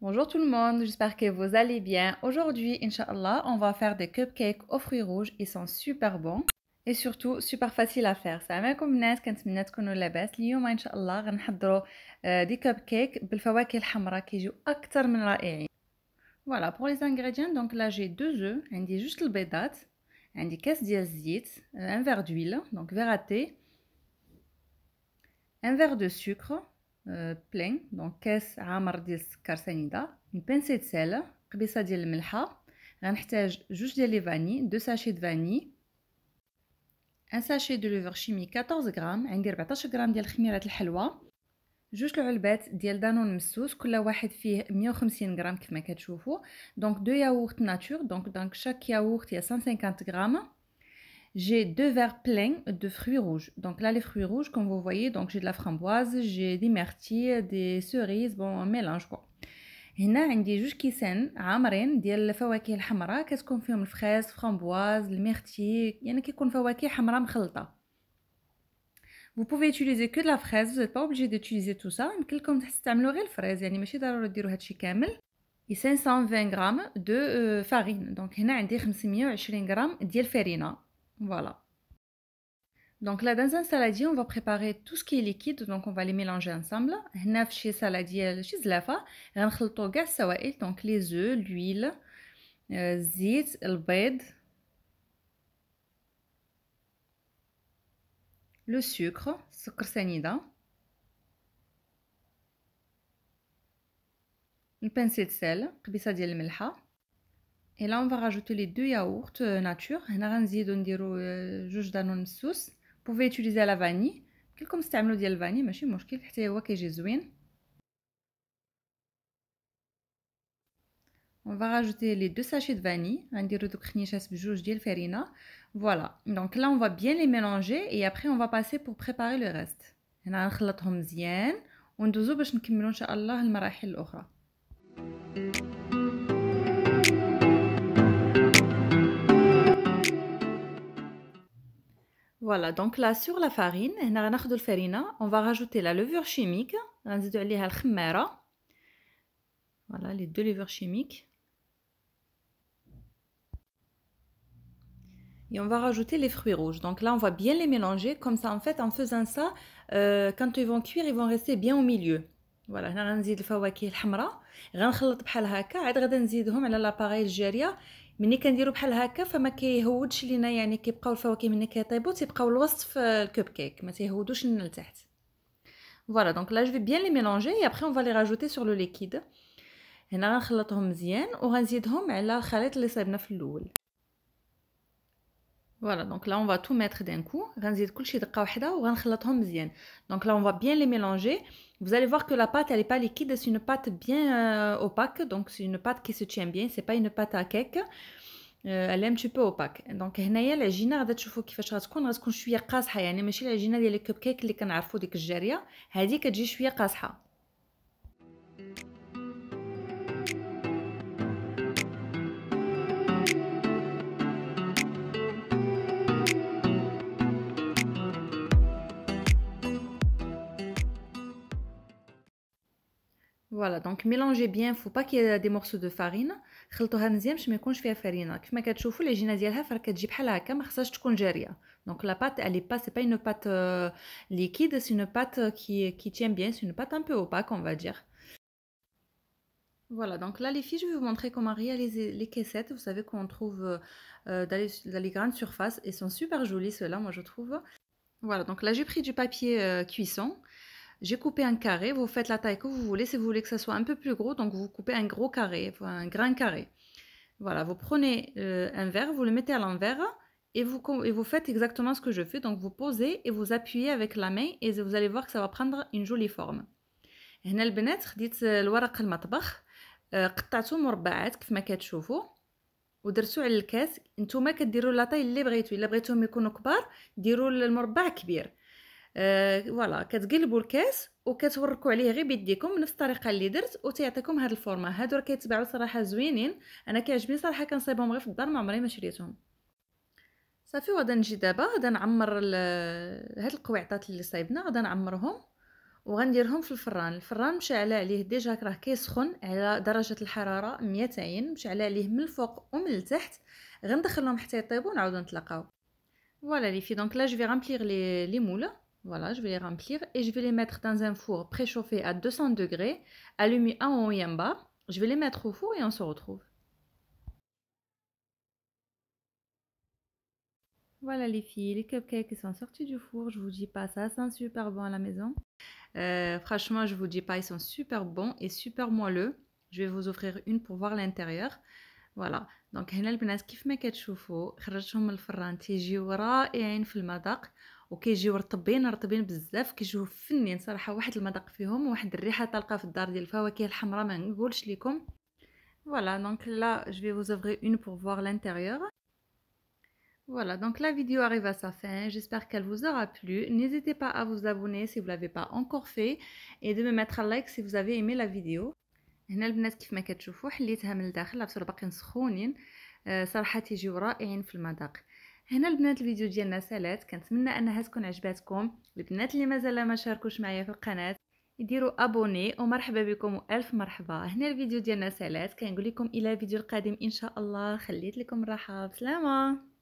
Bonjour tout le monde, j'espère que vous allez bien. Aujourd'hui, Inch'Allah, on va faire des cupcakes aux fruits rouges. Ils sont super bons et surtout super faciles à faire. Ça معكم الناس كنتمنى تكونوا لاباس اليوم ان شاء الله غنحضروا des كبكيك بالفواكه الحمراء qui اكثر من رائعين Voilà pour les ingrédients. Donc là j'ai deux œufs, عندي juste البيضات, عندي ديال un verre d'huile, donc verre à thé, un verre de sucre, بلين دونك كاس عامر ديال السكر سنيده بانسي د سيل قبيصه ديال الملحه غنحتاج جوج ديال لي فاني دو ساشي د فاني ان ساشي دو لوفر شيمي 14 غرام عندي 14 غرام ديال خميره الحلوى جوج العلبات ديال دانون مسوس كل واحد فيه 150 غرام كيف ما كتشوفوا دونك دو ياغورت ناتور دونك دونك شاك ياغورت يا 150 غرام j'ai deux verres pleins de fruits rouges. Donc là, les fruits rouges, comme vous voyez, donc j'ai de la framboise, j'ai des myrtilles, des cerises, bon, un mélange quoi. هنا عندي جوج كيسان عامرين ديال الفواكه الحمراء كتكون فيهم الفريز فرامبواز الميرتي يعني كيكون فواكه حمراء مخلطه vous pouvez utiliser que de la fraise vous n'êtes pas obligé d'utiliser tout ça يمكنلكم تستعملوا غير الفريز يعني ماشي ضروري ديروا هادشي كامل 520 غرام دو فارين دونك هنا عندي 520 غرام ديال فرينه voilà. Donc là, dans un saladier, on va préparer tout ce qui est liquide, donc on va les mélanger ensemble. هنا في شي saladier, On زلافة غنخلطو les السوائل donc les œufs, l'huile, euh, le البيض, le sucre, sucre سنيدة, une pincée de sel, قبيصة le sel. Et là, on va rajouter les deux yaourts euh, nature. Euh, Vous pouvez utiliser la vanille. ديال الفاني On va rajouter les deux sachets de vanille. Voilà. Donc là, on va bien les mélanger et après, on va passer pour préparer le reste. On va les mélanger. On va les mélanger. Voilà, donc là sur la farine, on va rajouter la levure chimique, voilà les deux levures chimiques. Et on va rajouter les fruits rouges. Donc là, on va bien les mélanger. Comme ça, en fait, en faisant ça, euh, quand ils vont cuire, ils vont rester bien au milieu. فوالا هنا غنزيد الفواكه الحمراء غنخلط بحال هكا عاد غادا نزيدهم على لاباغي الجاريه ملي كنديرو بحال هكا فما كيهودش لينا يعني كيبقاو الفواكه ملي كيطيبو تيبقاو الوسط في الكوب كيك ما تيهودوش لنا لتحت فوالا دونك لا جو في بيان لي ميلونجي اي ابري اون فالي راجوتي سور لو ليكيد هنا غنخلطهم مزيان وغنزيدهم على الخليط اللي صايبنا في الاول Voilà, donc là on va tout mettre d'un coup. Donc là on va bien les mélanger. Vous allez voir que la pâte elle n'est pas liquide, c'est une pâte bien euh, opaque. Donc c'est une pâte qui se tient bien, c'est pas une pâte à cake. Euh, elle est un petit peu opaque. Donc هنايا العجينه غادا تشوفوا كيفاش غتكون غتكون شويه قاصحه يعني ماشي العجينه ديال الكب كيك اللي كنعرفوا ديك الجاريه هذه كتجي شويه قاصحه Voilà, donc mélangez bien, faut pas qu'il y ait des morceaux de farine. خلطوها مزيان باش ما يكونش فيها فرينه كما كتشوفوا العجينه ديالها فرا كتجي بحال هكا ما خصهاش تكون جاريه دونك لا بات الي با سي با اون بات ليكيد سي اون بات كي qui tient bien c'est une pâte un peu opaque on va dire Voilà, donc là les filles, je vais vous montrer comment réaliser les caissettes. Vous savez qu'on trouve euh, euh, dans, les, grandes surfaces et sont super jolies celles là moi je trouve. Voilà, donc là j'ai pris du papier euh, cuisson. J'ai coupé un carré, vous faites la taille que vous voulez. Si vous voulez que ça soit un peu plus gros, donc vous coupez un gros carré, un grand carré. Voilà, vous prenez euh, un verre, vous le mettez à l'envers et vous, vous faites exactement ce que je fais. Donc vous posez et vous appuyez avec la main et vous allez voir que ça va prendre une jolie forme. هنا البنات خديت الورق المطبخ قطعته مربعات كيف ما كتشوفوا ودرتو على الكاس نتوما كديروا اللي الا بغيتوهم يكونوا كبار ديروا المربع كبير آه فوالا كتقلبوا الكاس وكتوركوا عليه غير بيديكم نفس الطريقه اللي درت وتيعطيكم هذا الفورما هادو راه كيتباعوا صراحه زوينين انا كيعجبني صراحه كنصيبهم غير في الدار ما عمري ما شريتهم صافي وغادا نجي دابا غادا نعمر هاد القويعطات اللي صايبنا غادا نعمرهم وغنديرهم في الفران الفران مشعل عليه ديجا راه كيسخن على درجة الحرارة 200 مشعل عليه من الفوق ومن التحت غندخلهم حتى يطيبوا ونعاودو نتلاقاو فوالا لي في دونك لا جو في غامبليغ لي لي مولا Voilà, je vais les remplir et je vais les mettre dans un four préchauffé à 200 degrés, allumé en haut et en bas. Je vais les mettre au four et on se retrouve. Voilà les filles, les cupcakes sont sortis du four, je vous dis pas, ça sent super bon à la maison. Euh, franchement, je vous dis pas, ils sont super bons et super moelleux. Je vais vous offrir une pour voir l'intérieur. Voilà, donc, Je vais Je وكيجيو رطبين رطبين بزاف كيجيو فنين صراحه واحد المذاق فيهم واحد الريحه طالقه في الدار ديال الفواكه الحمراء ما نقولش لكم فوالا دونك لا جو في فوز اوفري اون بور فوار لانتيريور Voilà, donc la vidéo arrive à sa fin. J'espère qu'elle vous aura plu. N'hésitez pas à vous abonner si vous ne l'avez pas encore fait et de me mettre un like si vous avez aimé la vidéo. هنا البنات كيف ما كتشوفوا حليتها من الداخل بصح باقيين سخونين آه، صراحه تيجيو رائعين في المذاق هنا البنات الفيديو ديالنا سالات كنتمنى انها تكون عجباتكم البنات اللي مازال ما شاركوش معايا في القناه يديروا ابوني ومرحبا بكم الف مرحبا هنا الفيديو ديالنا سالات كنقول لكم الى الفيديو القادم ان شاء الله خليت لكم الراحه بسلامه